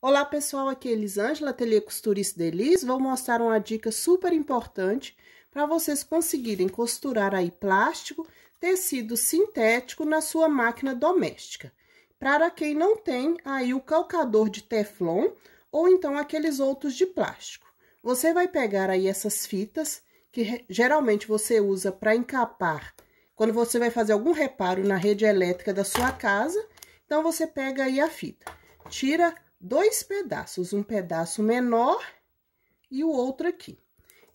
Olá pessoal, aqui é Elisângela, ateliê costurista Delis. Vou mostrar uma dica super importante para vocês conseguirem costurar aí plástico, tecido sintético na sua máquina doméstica. Para quem não tem aí o calcador de teflon ou então aqueles outros de plástico. Você vai pegar aí essas fitas que geralmente você usa para encapar quando você vai fazer algum reparo na rede elétrica da sua casa. Então, você pega aí a fita, tira dois pedaços, um pedaço menor e o outro aqui.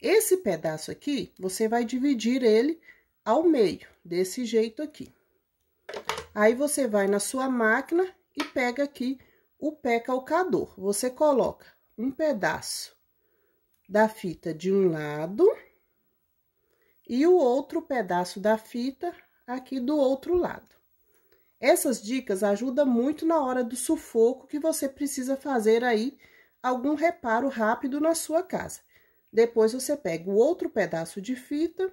Esse pedaço aqui, você vai dividir ele ao meio, desse jeito aqui. Aí, você vai na sua máquina e pega aqui o pé calcador. Você coloca um pedaço da fita de um lado e o outro pedaço da fita aqui do outro lado. Essas dicas ajudam muito na hora do sufoco que você precisa fazer aí algum reparo rápido na sua casa. Depois você pega o outro pedaço de fita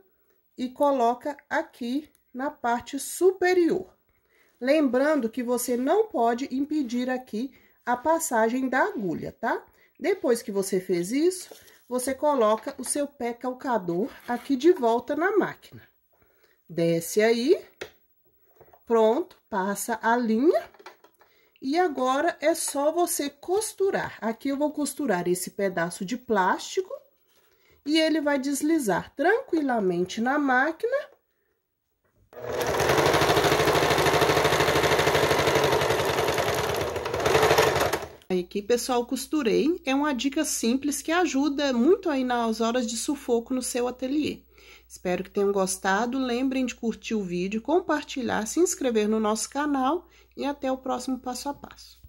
e coloca aqui na parte superior. Lembrando que você não pode impedir aqui a passagem da agulha, tá? Depois que você fez isso, você coloca o seu pé calcador aqui de volta na máquina. Desce aí Pronto, passa a linha. E agora é só você costurar. Aqui eu vou costurar esse pedaço de plástico e ele vai deslizar tranquilamente na máquina aqui, pessoal, costurei. É uma dica simples que ajuda muito aí nas horas de sufoco no seu ateliê. Espero que tenham gostado. Lembrem de curtir o vídeo, compartilhar, se inscrever no nosso canal e até o próximo passo a passo.